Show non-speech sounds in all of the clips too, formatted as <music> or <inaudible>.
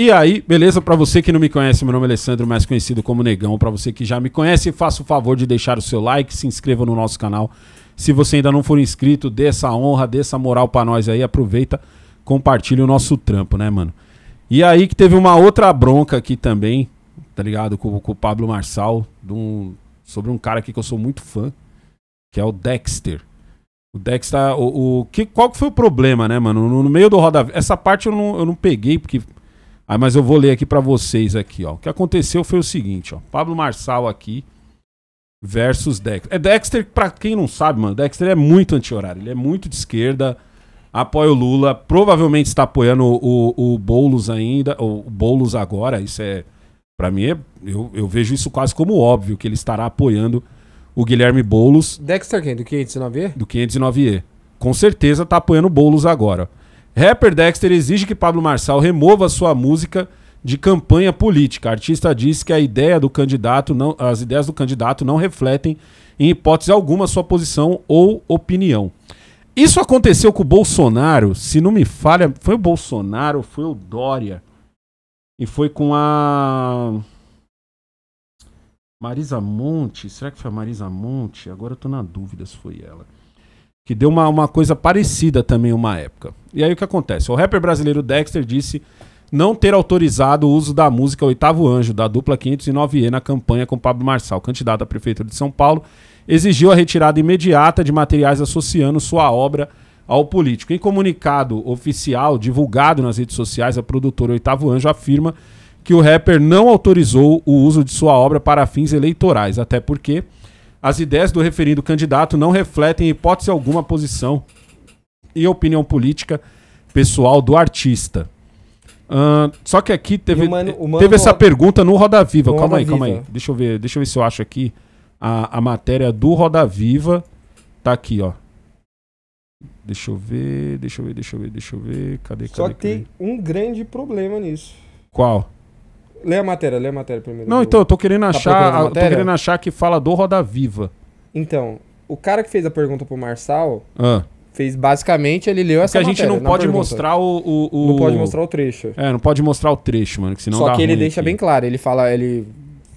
E aí, beleza? Para você que não me conhece, meu nome é Alessandro, mais conhecido como Negão. Para você que já me conhece, faça o favor de deixar o seu like, se inscreva no nosso canal. Se você ainda não for inscrito, dê essa honra, dê essa moral para nós aí, aproveita, compartilha o nosso trampo, né, mano? E aí que teve uma outra bronca aqui também, tá ligado? Com, com o Pablo Marçal, um, sobre um cara aqui que eu sou muito fã, que é o Dexter. O Dexter, o, o que, qual que foi o problema, né, mano? No, no meio do Roda Essa parte eu não, eu não peguei, porque ah, mas eu vou ler aqui para vocês aqui, ó. O que aconteceu foi o seguinte, ó. Pablo Marçal aqui versus Dexter. É Dexter, para quem não sabe, mano, Dexter é muito anti-horário, ele é muito de esquerda, apoia o Lula, provavelmente está apoiando o, o, o Boulos ainda, o, o Boulos agora, isso é para mim é, eu, eu vejo isso quase como óbvio que ele estará apoiando o Guilherme Boulos. Dexter quem? Do 509E? Do 509E. Com certeza está apoiando o Boulos agora. Rapper Dexter exige que Pablo Marçal remova sua música de campanha política. A artista diz que a ideia do candidato não, as ideias do candidato não refletem, em hipótese alguma, sua posição ou opinião. Isso aconteceu com o Bolsonaro, se não me falha, foi o Bolsonaro, foi o Dória. E foi com a. Marisa Monte, será que foi a Marisa Monte? Agora eu tô na dúvida se foi ela que deu uma, uma coisa parecida também uma época. E aí o que acontece? O rapper brasileiro Dexter disse não ter autorizado o uso da música Oitavo Anjo, da dupla 509E, na campanha com Pablo Marçal, candidato a Prefeitura de São Paulo, exigiu a retirada imediata de materiais associando sua obra ao político. Em comunicado oficial divulgado nas redes sociais, a produtora Oitavo Anjo afirma que o rapper não autorizou o uso de sua obra para fins eleitorais, até porque as ideias do referido candidato não refletem em hipótese alguma posição e opinião política pessoal do artista. Uh, só que aqui teve, mano, mano teve essa roda... pergunta no Roda Viva. No calma Roda aí, Viva. calma aí. Deixa eu ver, deixa eu ver se eu acho aqui a, a matéria do Roda Viva. Tá aqui, ó. Deixa eu ver, deixa eu ver, deixa eu ver, deixa eu ver. Cadê, Só cadê, que cadê? tem um grande problema nisso. Qual? Lê a matéria, lê a matéria primeiro. Não, do... então, eu tô querendo tá achar. A, eu tô querendo achar que fala do Roda Viva. Então, o cara que fez a pergunta pro Marçal ah. fez basicamente, ele leu essa Porque a gente matéria, não pode mostrar o, o, o, Não pode mostrar o trecho. É, não pode mostrar o trecho, mano. Que senão Só que ele deixa aqui. bem claro, ele fala, ele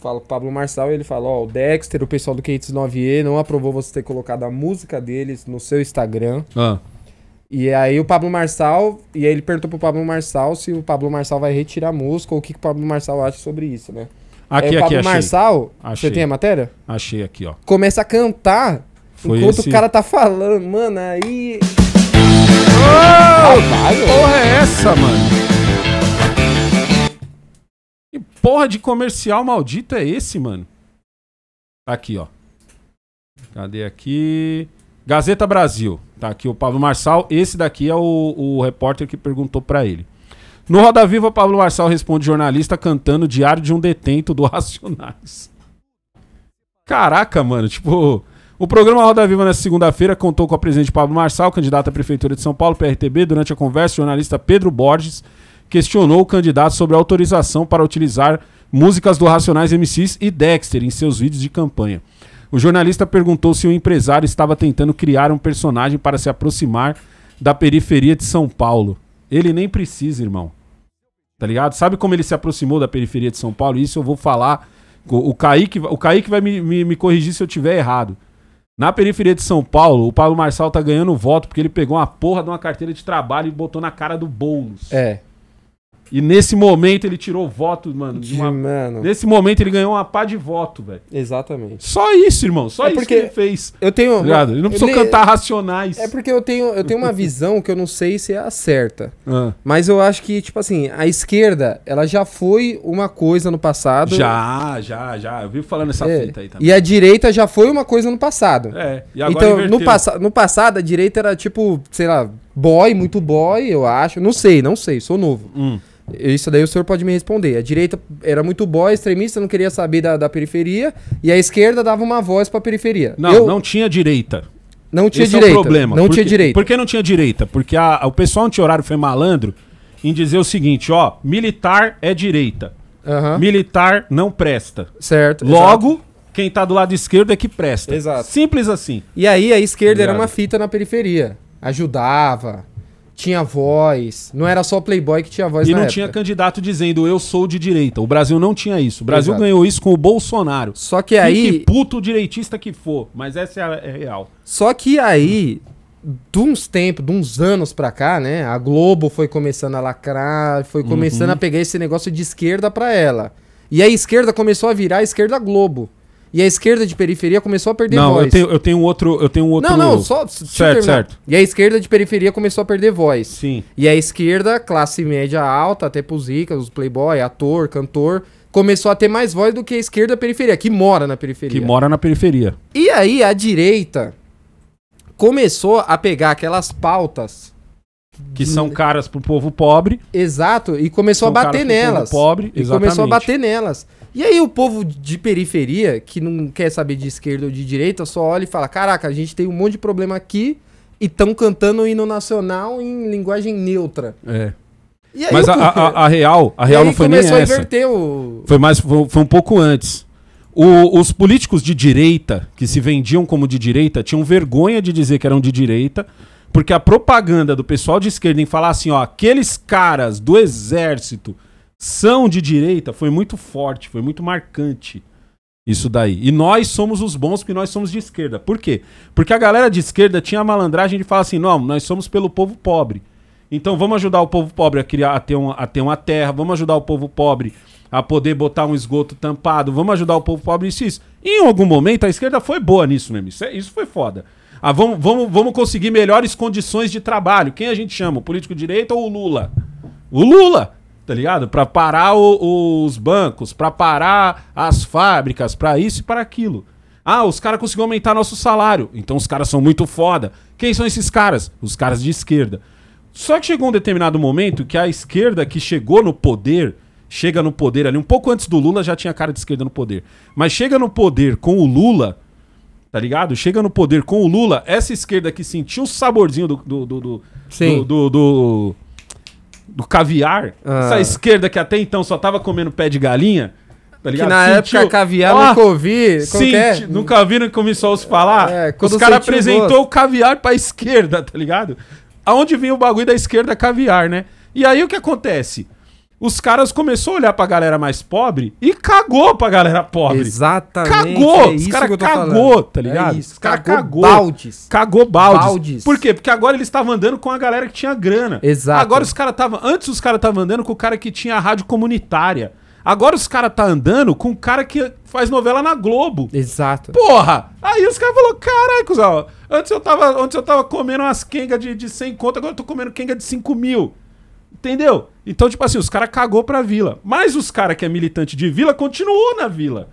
fala o Pablo Marçal ele fala, ó, oh, o Dexter, o pessoal do 509E não aprovou você ter colocado a música deles no seu Instagram. Ah. E aí o Pablo Marçal, e aí ele perguntou pro Pablo Marçal se o Pablo Marçal vai retirar a música ou o que, que o Pablo Marçal acha sobre isso, né? Aqui, aí o Pablo Marçal, achei. você tem a matéria? Achei aqui, ó. Começa a cantar Foi enquanto esse... o cara tá falando, mano, aí... Oh! Que porra é essa, mano? Que porra de comercial maldito é esse, mano? Tá aqui, ó. Cadê aqui? Gazeta Brasil, tá aqui o Pablo Marçal. Esse daqui é o, o repórter que perguntou para ele. No Roda Viva, Pablo Marçal responde jornalista cantando Diário de um Detento do Racionais. Caraca, mano, tipo. O programa Roda Viva na segunda-feira contou com a presidente Pablo Marçal, candidato à Prefeitura de São Paulo, PRTB. Durante a conversa, o jornalista Pedro Borges questionou o candidato sobre autorização para utilizar músicas do Racionais MCs e Dexter em seus vídeos de campanha. O jornalista perguntou se o empresário estava tentando criar um personagem para se aproximar da periferia de São Paulo. Ele nem precisa, irmão. Tá ligado? Sabe como ele se aproximou da periferia de São Paulo? Isso eu vou falar. O, Kaique, o Kaique vai me, me, me corrigir se eu tiver errado. Na periferia de São Paulo, o Paulo Marçal tá ganhando voto porque ele pegou uma porra de uma carteira de trabalho e botou na cara do Boulos. É. E nesse momento ele tirou voto, mano. De uma... mano. Nesse momento ele ganhou uma pá de voto, velho. Exatamente. Só isso, irmão. Só é isso que ele fez. Eu tenho. Obrigado. Ele não precisou ele... cantar racionais. É porque eu tenho, eu tenho uma visão que eu não sei se é a certa. Ah. Mas eu acho que, tipo assim, a esquerda, ela já foi uma coisa no passado. Já, já, já. Eu vivo falando essa é. fita aí também. E a direita já foi uma coisa no passado. É. E agora então, no, pass no passado, a direita era tipo, sei lá, boy, muito boy, eu acho. Não sei, não sei, sou novo. Hum. Isso daí o senhor pode me responder. A direita era muito boa, extremista, não queria saber da, da periferia, e a esquerda dava uma voz para a periferia. Não, eu... não tinha direita. Não tinha Esse direita. É o problema. Não tinha direita. Por que não tinha direita? Porque a, a, o pessoal anti-horário foi malandro em dizer o seguinte, ó, militar é direita. Uhum. Militar não presta. Certo. Logo, exato. quem tá do lado esquerdo é que presta. Exato. Simples assim. E aí a esquerda Obrigado. era uma fita na periferia. Ajudava, tinha voz. Não era só Playboy que tinha voz E não época. tinha candidato dizendo eu sou de direita. O Brasil não tinha isso. O Brasil Exato. ganhou isso com o Bolsonaro. Só que aí. Que puto direitista que for. Mas essa é, a, é real. Só que aí, de uns tempos, de uns anos pra cá, né? A Globo foi começando a lacrar, foi começando uhum. a pegar esse negócio de esquerda pra ela. E a esquerda começou a virar a esquerda Globo. E a esquerda de periferia começou a perder não, voz. Não, eu tenho, eu tenho outro, eu tenho outro. Não, não, só certo, certo. E a esquerda de periferia começou a perder voz. Sim. E a esquerda, classe média alta, até pros ricas, os playboy, ator, cantor, começou a ter mais voz do que a esquerda periferia, que mora na periferia. Que mora na periferia. E aí a direita começou a pegar aquelas pautas que são caras pro povo pobre. Exato, e começou a bater nelas. Pobre, e exatamente. começou a bater nelas. E aí o povo de periferia, que não quer saber de esquerda ou de direita, só olha e fala: caraca, a gente tem um monte de problema aqui e estão cantando o hino nacional em linguagem neutra. É. Aí, Mas a, a, a, real, a real não foi nem essa. O... Foi mais, foi, foi, um pouco antes. O, os políticos de direita, que se vendiam como de direita, tinham vergonha de dizer que eram de direita, porque a propaganda do pessoal de esquerda em falar assim, ó, aqueles caras do exército são de direita foi muito forte, foi muito marcante isso daí. E nós somos os bons porque nós somos de esquerda. Por quê? Porque a galera de esquerda tinha a malandragem de falar assim: não, nós somos pelo povo pobre. Então vamos ajudar o povo pobre a criar a ter, um, a ter uma terra, vamos ajudar o povo pobre a poder botar um esgoto tampado, vamos ajudar o povo pobre e isso. em algum momento a esquerda foi boa nisso mesmo. Isso, é, isso foi foda. Ah, vamos, vamos, vamos conseguir melhores condições de trabalho. Quem a gente chama? O político direito ou o Lula? O Lula! tá ligado? Para parar o, os bancos, para parar as fábricas, para isso e para aquilo. Ah, os caras conseguiram aumentar nosso salário, então os caras são muito foda. Quem são esses caras? Os caras de esquerda. Só que chegou um determinado momento que a esquerda que chegou no poder, chega no poder ali, um pouco antes do Lula já tinha cara de esquerda no poder, mas chega no poder com o Lula, tá ligado? Chega no poder com o Lula, essa esquerda que sentiu o saborzinho do, do, do, do, do, do do caviar, ah. essa esquerda que até então só tava comendo pé de galinha, tá ligado? Que na sentiu, época caviar nunca ouvi. Sim, é? nunca ouvi nunca ouvi só os falar. É, os caras apresentou o caviar pra esquerda, tá ligado? Aonde vem o bagulho da esquerda caviar, né? E aí o que acontece? os caras começaram a olhar pra galera mais pobre e cagou pra galera pobre. Exatamente. Cagou. É os caras cagou, falando. tá é ligado? É isso. Os caras cagou. Baldes. Cagou baldes. baldes. Por quê? Porque agora eles estavam andando com a galera que tinha grana. Exato. Agora os caras estavam. Antes os caras estavam andando com o cara que tinha a rádio comunitária. Agora os caras tá andando com o cara que faz novela na Globo. Exato. Porra! Aí os caras falaram, caralho, cuzão, antes eu tava, antes eu tava comendo umas quengas de, de 100 conto, agora eu tô comendo quenga de 5 mil. Entendeu? Então, tipo assim, os caras cagou pra vila. Mas os caras que é militante de vila continuou na vila.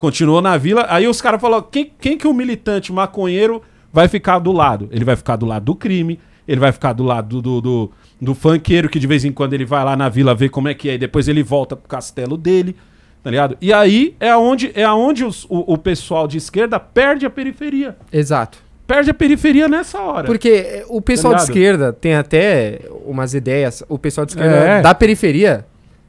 Continuou na vila. Aí os caras falaram: quem, quem que o militante maconheiro vai ficar do lado? Ele vai ficar do lado do crime, ele vai ficar do lado do, do, do, do funkeiro, que de vez em quando ele vai lá na vila ver como é que é, e depois ele volta pro castelo dele, tá ligado? E aí é onde, é onde os, o, o pessoal de esquerda perde a periferia. Exato perde a periferia nessa hora. Porque eh, o pessoal de tá esquerda tem até umas ideias. O pessoal de esquerda é. da periferia.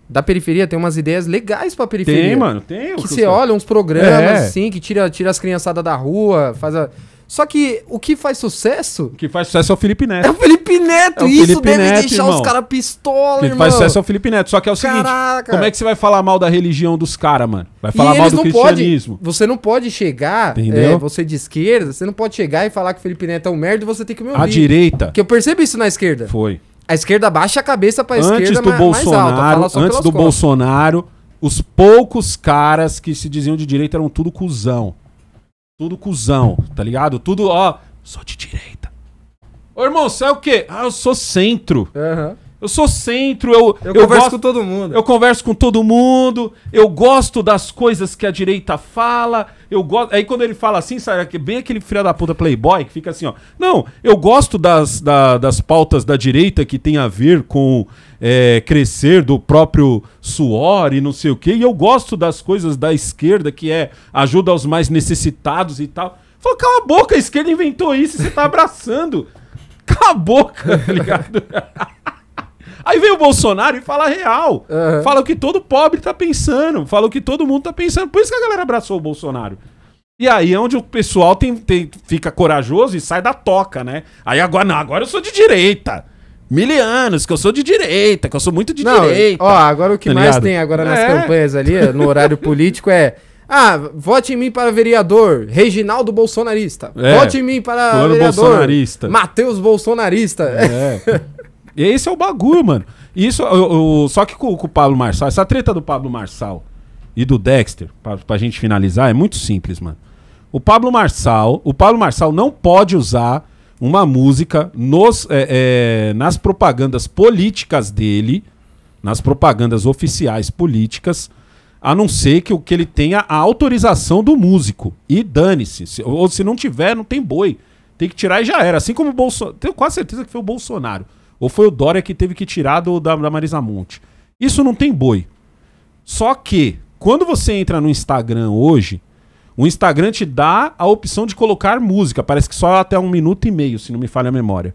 Da periferia tem umas ideias legais pra periferia. Tem, mano, tem. Que você olha uns programas, é. assim, que tira, tira as criançadas da rua, faz a. Só que o que faz sucesso. O que faz sucesso é o Felipe Neto. É o Felipe Neto. É o isso Felipe deve Neto, deixar irmão. os caras pistola, O que faz sucesso é o Felipe Neto. Só que é o Caraca. seguinte: como é que você vai falar mal da religião dos caras, mano? Vai falar e mal do cristianismo. Pode, você não pode chegar, é, você de esquerda, você não pode chegar e falar que o Felipe Neto é um merda e você tem que me ouvir. A direita. Porque eu percebo isso na esquerda. Foi. A esquerda baixa a cabeça pra antes esquerda do mais, Bolsonaro, mais alta, Antes do costas. Bolsonaro, os poucos caras que se diziam de direita eram tudo cuzão. Tudo cuzão, tá ligado? Tudo, ó, sou de direita. Ô, irmão, você é o quê? Ah, eu sou centro. Aham. Uhum. Eu sou centro, eu, eu, eu converso gosto, com todo mundo. Eu converso com todo mundo, eu gosto das coisas que a direita fala, eu gosto. Aí quando ele fala assim, sabe, bem aquele filho da puta playboy que fica assim, ó. Não, eu gosto das, da, das pautas da direita que tem a ver com é, crescer do próprio suor e não sei o quê. E eu gosto das coisas da esquerda, que é ajuda aos mais necessitados e tal. Falou, cala a boca, a esquerda inventou isso, você tá abraçando. <laughs> cala a boca, tá ligado? <laughs> Aí vem o Bolsonaro e fala real. Uhum. Fala o que todo pobre tá pensando. Fala o que todo mundo tá pensando. Por isso que a galera abraçou o Bolsonaro. E aí é onde o pessoal tem, tem, fica corajoso e sai da toca, né? Aí agora, não, agora eu sou de direita. Milianos, que eu sou de direita, que eu sou muito de não, direita. Ó, agora o que tá mais tem agora nas é. campanhas ali, é, no horário <laughs> político, é. Ah, vote em mim para vereador Reginaldo Bolsonarista. É. Vote em mim para Plano vereador Bolsonarista. Matheus Bolsonarista. É. <laughs> E esse é o bagulho, mano. Isso, eu, eu, só que com, com, o Pablo Marçal, essa treta do Pablo Marçal e do Dexter, pra, pra gente finalizar, é muito simples, mano. O Pablo Marçal, o Pablo Marçal não pode usar uma música nos, é, é, nas propagandas políticas dele, nas propagandas oficiais políticas, a não ser que o que ele tenha a autorização do músico. E dane-se. Se, ou se não tiver, não tem boi. Tem que tirar e já era. Assim como o Bolsonaro. Tenho quase certeza que foi o Bolsonaro. Ou foi o Dória que teve que tirar do, da, da Marisa Monte. Isso não tem boi. Só que, quando você entra no Instagram hoje, o Instagram te dá a opção de colocar música. Parece que só até um minuto e meio, se não me falha a memória.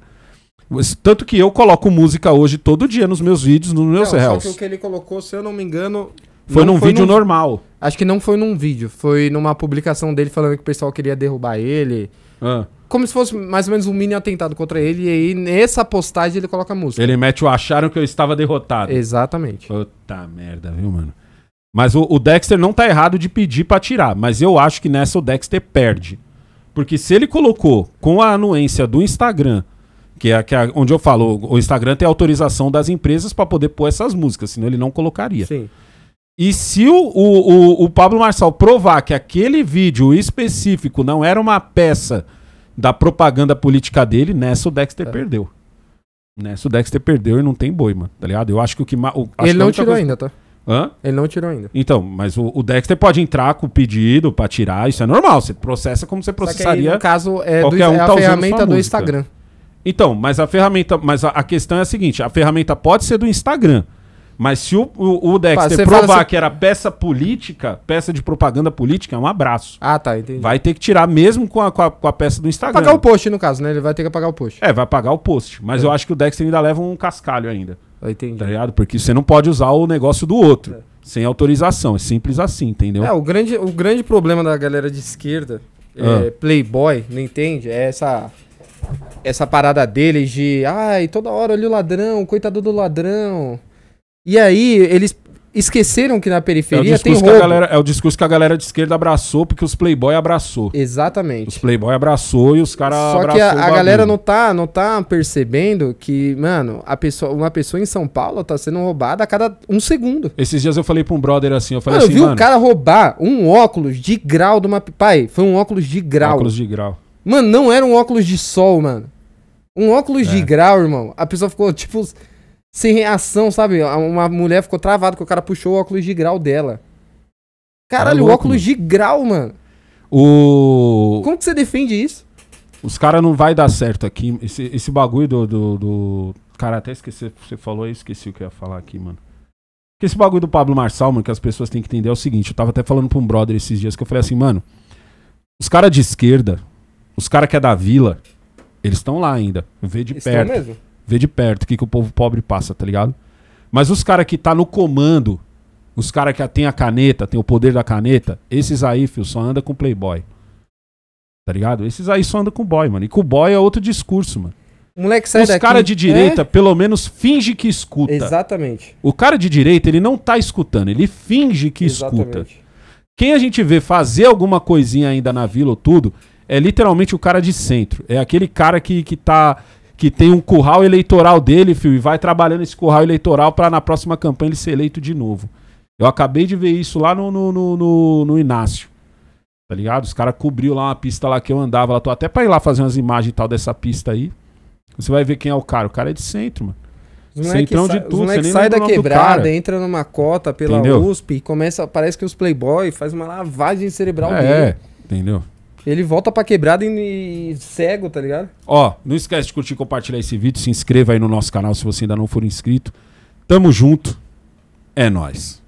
Tanto que eu coloco música hoje todo dia nos meus vídeos, nos meus reels. Só que o que ele colocou, se eu não me engano. Foi num foi vídeo num... normal. Acho que não foi num vídeo, foi numa publicação dele falando que o pessoal queria derrubar ele. Ah como se fosse mais ou menos um mini atentado contra ele. E aí, nessa postagem, ele coloca a música. Ele mete o acharam que eu estava derrotado. Exatamente. Puta merda, viu, mano? Mas o, o Dexter não tá errado de pedir para tirar. Mas eu acho que nessa o Dexter perde. Porque se ele colocou com a anuência do Instagram, que é, que é onde eu falo, o Instagram tem autorização das empresas para poder pôr essas músicas, senão ele não colocaria. Sim. E se o, o, o, o Pablo Marçal provar que aquele vídeo específico não era uma peça da propaganda política dele, nessa o Dexter é. perdeu. Nessa o Dexter perdeu e não tem boi, mano, tá ligado? Eu acho que o que. O, Ele não tirou coisa... ainda, tá? Hã? Ele não tirou ainda. Então, mas o, o Dexter pode entrar com o pedido pra tirar, isso é normal. Você processa como você processaria. Aí, no caso, é, do, um é a tá ferramenta do música. Instagram. Então, mas a ferramenta. Mas a, a questão é a seguinte: a ferramenta pode ser do Instagram. Mas se o, o, o Dexter Pá, provar assim... que era peça política, peça de propaganda política, é um abraço. Ah, tá, entendi. Vai ter que tirar mesmo com a, com a, com a peça do Instagram. Pagar o post, no caso, né? Ele vai ter que apagar o post. É, vai pagar o post. Mas é. eu acho que o Dexter ainda leva um cascalho ainda. Eu entendi. Tá ligado? Porque você não pode usar o negócio do outro. É. Sem autorização, é simples assim, entendeu? É, o grande, o grande problema da galera de esquerda, ah. é, playboy, não entende, é essa essa parada deles de, ai, toda hora olha o ladrão, coitado do ladrão. E aí eles esqueceram que na periferia é tem roubo. Galera, é o discurso que a galera de esquerda abraçou porque os playboy abraçou. Exatamente. Os playboy abraçou e os caras Só que a, a galera não tá, não tá percebendo que, mano, a pessoa, uma pessoa em São Paulo tá sendo roubada a cada um segundo. Esses dias eu falei pra um brother assim, eu falei mano, assim, eu vi mano... um cara roubar um óculos de grau de uma... Pai, foi um óculos de grau. Óculos de grau. Mano, não era um óculos de sol, mano. Um óculos é. de grau, irmão. A pessoa ficou, tipo sem reação, sabe? Uma mulher ficou travada que o cara puxou o óculos de grau dela. Caralho, é óculos de grau, mano. O... Como que você defende isso? Os caras não vai dar certo aqui. Esse, esse bagulho do, do, do... Cara, até esqueci, você falou e esqueci o que eu ia falar aqui, mano. Porque esse bagulho do Pablo Marçal, mano, que as pessoas têm que entender é o seguinte. Eu tava até falando pra um brother esses dias que eu falei assim, mano. Os caras de esquerda, os caras que é da vila, eles estão lá ainda. Vê de eles perto. mesmo? ver de perto o que, que o povo pobre passa, tá ligado? Mas os caras que tá no comando, os caras que tem a caneta, tem o poder da caneta, esses aí, filho, só anda com playboy. Tá ligado? Esses aí só andam com boy, mano. E com boy é outro discurso, mano. moleque sai Os caras cara de é? direita, é? pelo menos, finge que escuta. Exatamente. O cara de direita, ele não tá escutando, ele finge que Exatamente. escuta. Quem a gente vê fazer alguma coisinha ainda na vila ou tudo, é literalmente o cara de centro. É aquele cara que, que tá que tem um curral eleitoral dele, filho, e vai trabalhando esse curral eleitoral para na próxima campanha ele ser eleito de novo. Eu acabei de ver isso lá no, no, no, no, no Inácio. Tá ligado? Os caras cobriu lá uma pista lá que eu andava lá. Tô até pra ir lá fazer umas imagens e tal dessa pista aí. Você vai ver quem é o cara. O cara é de centro, mano. Os Centrão de tudo, você nem sai da quebrada, entra numa cota pela entendeu? USP e começa. Parece que os Playboy faz uma lavagem cerebral é, dele. É, entendeu? Ele volta pra quebrada e, e cego, tá ligado? Ó, não esquece de curtir, compartilhar esse vídeo, se inscreva aí no nosso canal se você ainda não for inscrito. Tamo junto. É nós.